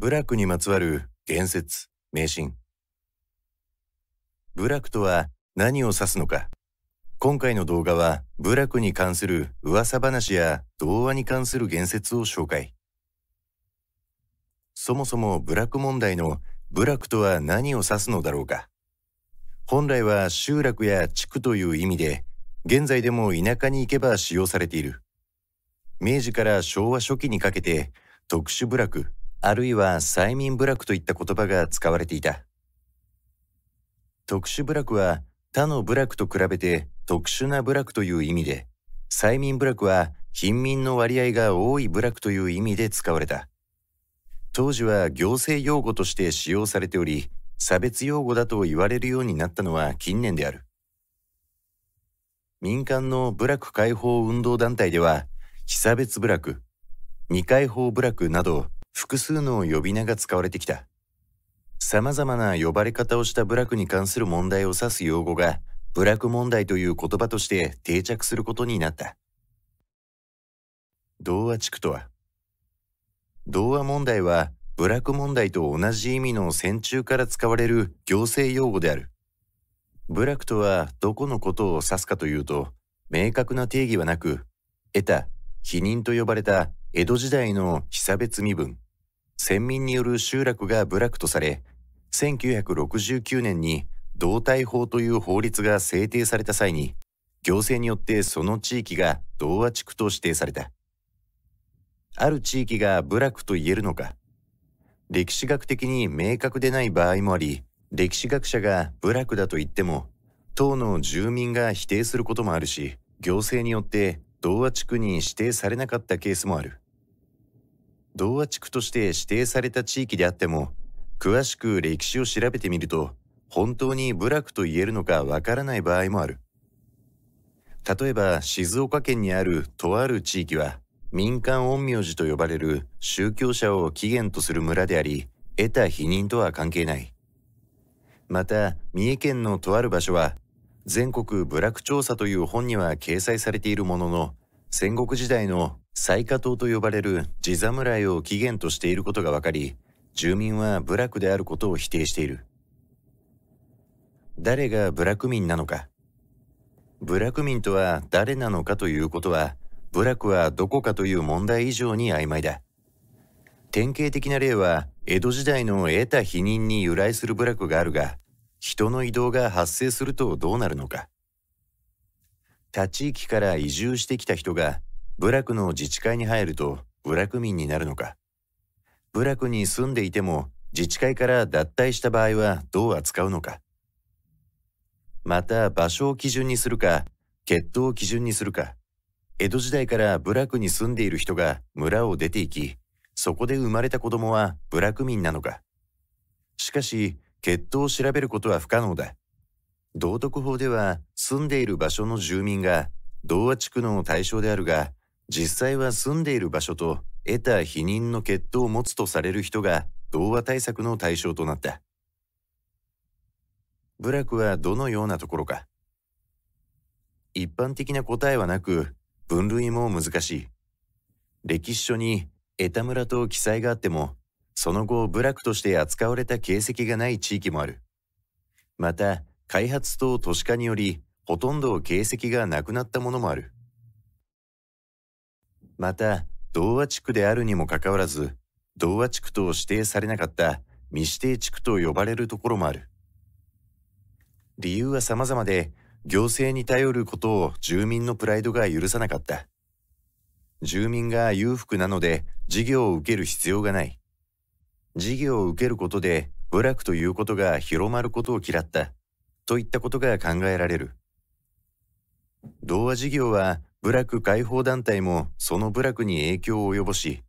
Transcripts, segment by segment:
部落にまつわる言説迷信部落とは何を指すのか今回の動画は部落に関する噂話や童話に関する言説を紹介そもそも部落問題の部落とは何を指すのだろうか本来は集落や地区という意味で現在でも田舎に行けば使用されている明治から昭和初期にかけて特殊部落あるいは催眠部落といった言葉が使われていた特殊部落は他の部落と比べて特殊な部落という意味で催眠部落は貧民の割合が多い部落という意味で使われた当時は行政用語として使用されており差別用語だと言われるようになったのは近年である民間の部落解放運動団体では被差別部落未解放部落など複数の呼び名が使われてきた。様々な呼ばれ方をした部落に関する問題を指す用語が、部落問題という言葉として定着することになった。童話地区とは童話問題は部落問題と同じ意味の戦中から使われる行政用語である。部落とはどこのことを指すかというと、明確な定義はなく、得た、否認と呼ばれた江戸時代の被差別身分、先民による集落が部落とされ、1969年に同体法という法律が制定された際に、行政によってその地域が同和地区と指定された。ある地域が部落と言えるのか、歴史学的に明確でない場合もあり、歴史学者が部落だと言っても、党の住民が否定することもあるし、行政によって同和地区に指定されなかったケースもある同和地区として指定された地域であっても詳しく歴史を調べてみると本当に部落と言えるのかわからない場合もある例えば静岡県にあるとある地域は民間陰陽師と呼ばれる宗教者を起源とする村であり得た否認とは関係ないまた三重県のとある場所は全国部落調査という本には掲載されているものの、戦国時代の最下党と呼ばれる地侍を起源としていることが分かり、住民は部落であることを否定している。誰が部落民なのか。部落民とは誰なのかということは、部落はどこかという問題以上に曖昧だ。典型的な例は、江戸時代の得た否認に由来する部落があるが、人の移動が発生するとどうなるのか他地域から移住してきた人が部落の自治会に入ると部落民になるのか部落に住んでいても自治会から脱退した場合はどう扱うのかまた場所を基準にするか血統を基準にするか江戸時代から部落に住んでいる人が村を出ていきそこで生まれた子供は部落民なのかしかし血統を調べることは不可能だ。道徳法では住んでいる場所の住民が同和地区の対象であるが、実際は住んでいる場所と得た否認の血統を持つとされる人が同和対策の対象となった。部落はどのようなところか。一般的な答えはなく、分類も難しい。歴史書に江田村と記載があっても、その後部落として扱われた形跡がない地域もある。また、開発と都市化により、ほとんど形跡がなくなったものもある。また、童話地区であるにもかかわらず、童話地区と指定されなかった未指定地区と呼ばれるところもある。理由は様々で、行政に頼ることを住民のプライドが許さなかった。住民が裕福なので事業を受ける必要がない。事業を受けることで部落ということが広まることを嫌ったといったことが考えられる。童話事業は部落解放団体もその部落に影響を及ぼし、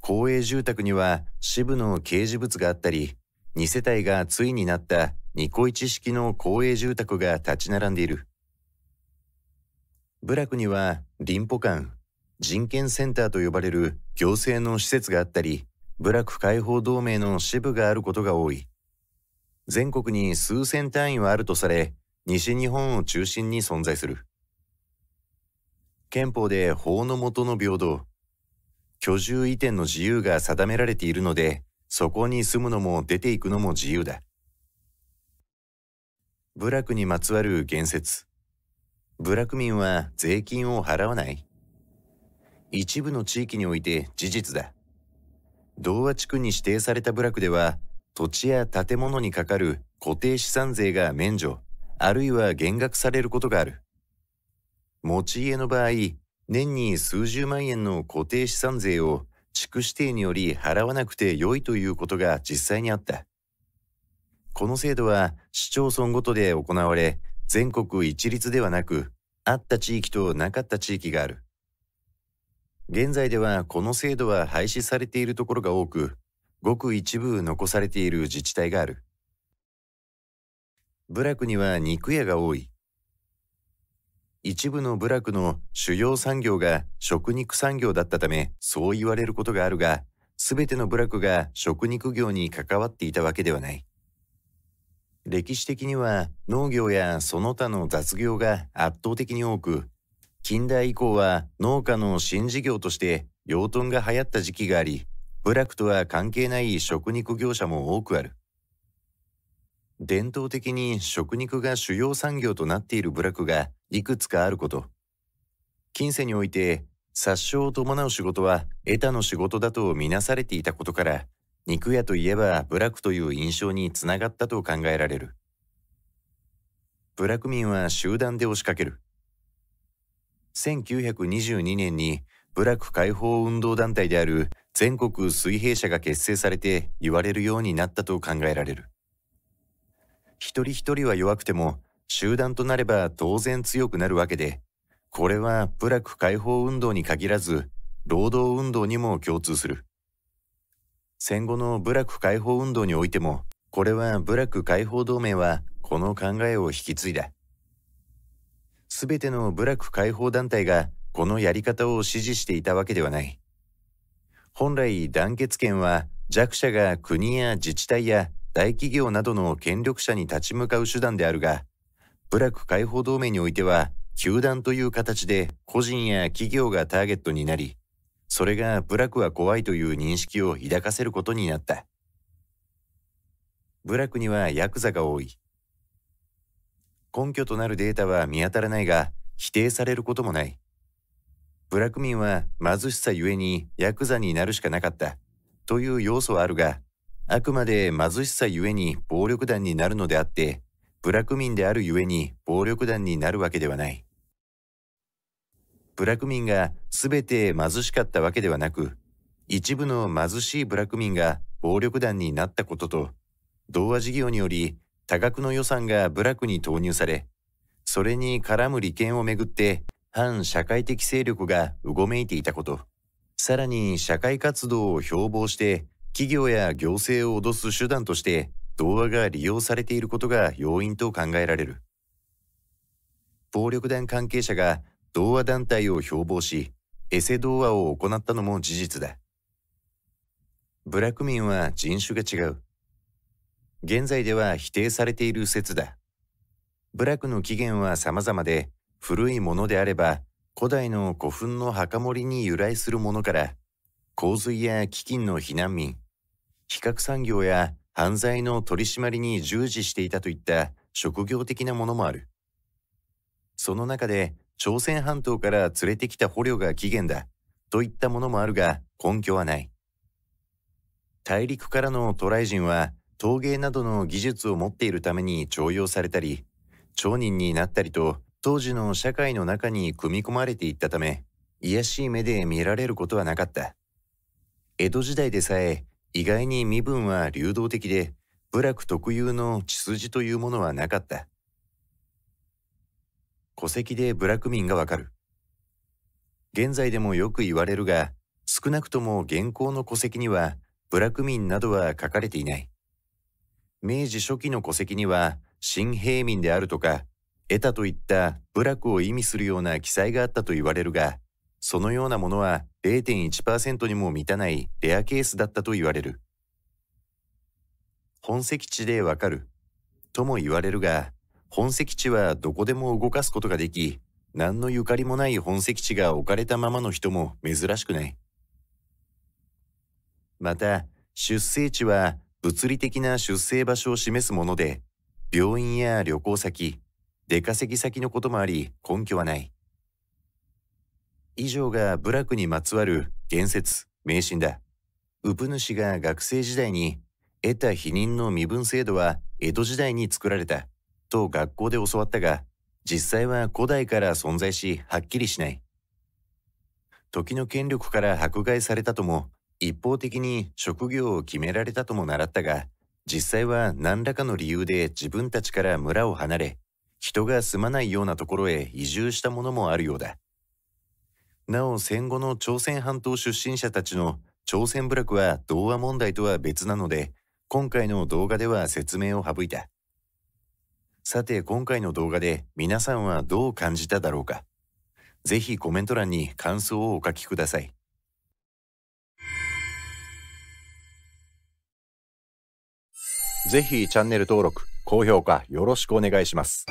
公営住宅には支部の掲示物があったり、2世帯がついになったニコイチ式の公営住宅が立ち並んでいる。部落には林保館、人権センターと呼ばれる行政の施設があったり、部落解放同盟の支部があることが多い。全国に数千単位はあるとされ、西日本を中心に存在する。憲法で法の下の平等、居住移転の自由が定められているので、そこに住むのも出ていくのも自由だ。部落にまつわる言説。部落民は税金を払わない。一部の地域において事実だ。童話地区に指定された部落では、土地や建物にかかる固定資産税が免除、あるいは減額されることがある。持ち家の場合、年に数十万円の固定資産税を地区指定により払わなくて良いということが実際にあった。この制度は市町村ごとで行われ、全国一律ではなく、あった地域となかった地域がある。現在ではこの制度は廃止されているところが多く、ごく一部残されている自治体がある。部落には肉屋が多い。一部の部落の主要産業が食肉産業だったため、そう言われることがあるが、すべての部落が食肉業に関わっていたわけではない。歴史的には農業やその他の雑業が圧倒的に多く、近代以降は農家の新事業として養豚が流行った時期があり、部落とは関係ない食肉業者も多くある。伝統的に食肉が主要産業となっている部落がいくつかあること。近世において殺傷を伴う仕事は得たの仕事だとみなされていたことから肉屋といえば部落という印象につながったと考えられる部落民は集団で押しかける1922年に部落解放運動団体である全国水平社が結成されて言われるようになったと考えられる。一人一人は弱くても集団となれば当然強くなるわけで、これは部落解放運動に限らず労働運動にも共通する。戦後の部落解放運動においても、これは部落解放同盟はこの考えを引き継いだ。全ての部落解放団体がこのやり方を支持していたわけではない。本来団結権は弱者が国や自治体や大企業などの権力者に立ち向かう手段であるが、部落解放同盟においては、球団という形で個人や企業がターゲットになり、それが部落は怖いという認識を抱かせることになった。部落にはヤクザが多い。根拠となるデータは見当たらないが、否定されることもない。ブラック民は貧しさゆえにヤクザになるしかなかったという要素はあるが、あくまで貧しさゆえに暴力団になるのであって、ブラック民であるゆえに暴力団になるわけではない。ブラック民が全て貧しかったわけではなく、一部の貧しいブラック民が暴力団になったことと、童話事業により多額の予算が部落に投入され、それに絡む利権をめぐって反社会的勢力がうごめいていたこと、さらに社会活動を標榜して企業や行政を脅す手段として童話が利用されていることが要因と考えられる。暴力団関係者が童話団体を標榜し、エセ童話を行ったのも事実だ。ブラック民は人種が違う。現在では否定されている説だ。部落の起源は様々で、古いものであれば、古代の古墳の墓守に由来するものから、洪水や飢饉の避難民、比較産業や犯罪の取り締まりに従事していたといった職業的なものもある。その中で、朝鮮半島から連れてきた捕虜が起源だ、といったものもあるが、根拠はない。大陸からの渡来人は、陶芸などの技術を持っているために重用されたり町人になったりと当時の社会の中に組み込まれていったため癒しい目で見られることはなかった江戸時代でさえ意外に身分は流動的で部落特有の血筋というものはなかった戸籍で部落民がわかる現在でもよく言われるが少なくとも現行の戸籍には部落民などは書かれていない明治初期の戸籍には新平民であるとか得たといった部落を意味するような記載があったと言われるがそのようなものは0.1%にも満たないレアケースだったと言われる本籍地でわかるとも言われるが本籍地はどこでも動かすことができ何のゆかりもない本籍地が置かれたままの人も珍しくないまた出生地は物理的な出生場所を示すもので、病院や旅行先、出稼ぎ先のこともあり根拠はない。以上が部落にまつわる言説、迷信だ。ウプ主が学生時代に得た否認の身分制度は江戸時代に作られたと学校で教わったが、実際は古代から存在しはっきりしない。時の権力から迫害されたとも一方的に職業を決められたとも習ったが、実際は何らかの理由で自分たちから村を離れ、人が住まないようなところへ移住したものもあるようだ。なお戦後の朝鮮半島出身者たちの朝鮮部落は童話問題とは別なので、今回の動画では説明を省いた。さて今回の動画で皆さんはどう感じただろうか。ぜひコメント欄に感想をお書きください。ぜひチャンネル登録、高評価よろしくお願いします。